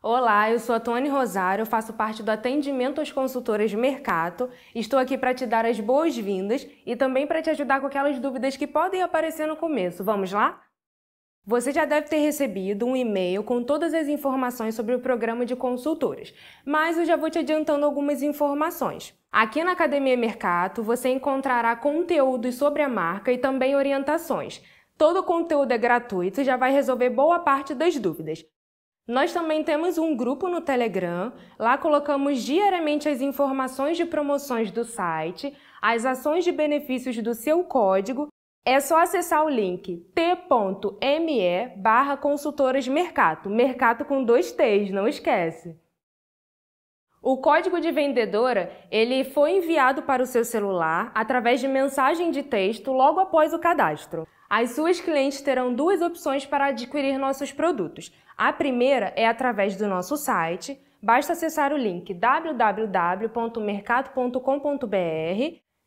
Olá, eu sou a Tony Rosário, faço parte do atendimento às consultoras de mercado. Estou aqui para te dar as boas-vindas e também para te ajudar com aquelas dúvidas que podem aparecer no começo. Vamos lá? Você já deve ter recebido um e-mail com todas as informações sobre o programa de consultoras, mas eu já vou te adiantando algumas informações. Aqui na Academia Mercato você encontrará conteúdos sobre a marca e também orientações. Todo o conteúdo é gratuito e já vai resolver boa parte das dúvidas. Nós também temos um grupo no Telegram, lá colocamos diariamente as informações de promoções do site, as ações de benefícios do seu código. É só acessar o link t.me barra consultoras mercato, mercato com dois T's, não esquece. O código de vendedora, ele foi enviado para o seu celular através de mensagem de texto logo após o cadastro. As suas clientes terão duas opções para adquirir nossos produtos. A primeira é através do nosso site. Basta acessar o link www.mercado.com.br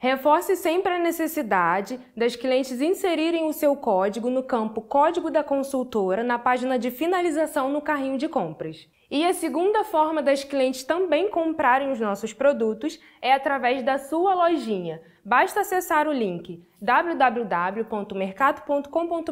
Reforce sempre a necessidade das clientes inserirem o seu código no campo Código da Consultora na página de finalização no carrinho de compras. E a segunda forma das clientes também comprarem os nossos produtos é através da sua lojinha. Basta acessar o link www.mercado.com.br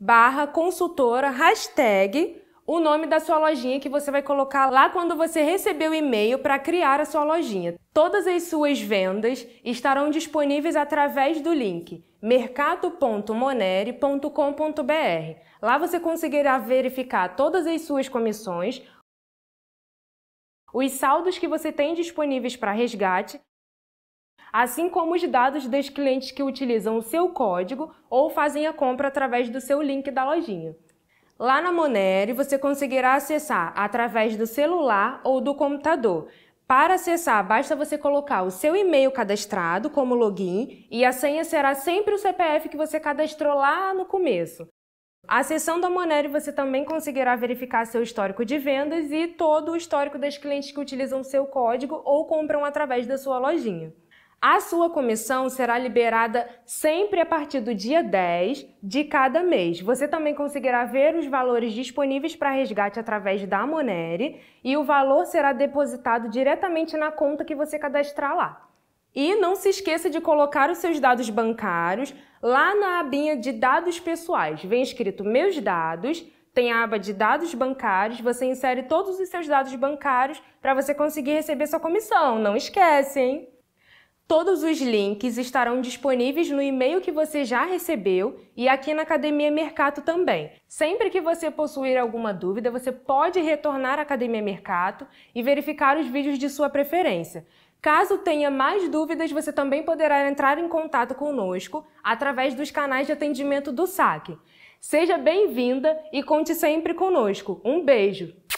barra consultora hashtag o nome da sua lojinha que você vai colocar lá quando você receber o e-mail para criar a sua lojinha. Todas as suas vendas estarão disponíveis através do link mercado.monere.com.br. Lá você conseguirá verificar todas as suas comissões, os saldos que você tem disponíveis para resgate, assim como os dados dos clientes que utilizam o seu código ou fazem a compra através do seu link da lojinha. Lá na Monere, você conseguirá acessar através do celular ou do computador. Para acessar, basta você colocar o seu e-mail cadastrado como login e a senha será sempre o CPF que você cadastrou lá no começo. Acessando a Monere, você também conseguirá verificar seu histórico de vendas e todo o histórico das clientes que utilizam seu código ou compram através da sua lojinha. A sua comissão será liberada sempre a partir do dia 10 de cada mês. Você também conseguirá ver os valores disponíveis para resgate através da Monere e o valor será depositado diretamente na conta que você cadastrar lá. E não se esqueça de colocar os seus dados bancários lá na abinha de dados pessoais. Vem escrito meus dados, tem a aba de dados bancários, você insere todos os seus dados bancários para você conseguir receber sua comissão. Não esquece, hein? Todos os links estarão disponíveis no e-mail que você já recebeu e aqui na Academia Mercato também. Sempre que você possuir alguma dúvida, você pode retornar à Academia Mercato e verificar os vídeos de sua preferência. Caso tenha mais dúvidas, você também poderá entrar em contato conosco através dos canais de atendimento do SAC. Seja bem-vinda e conte sempre conosco. Um beijo!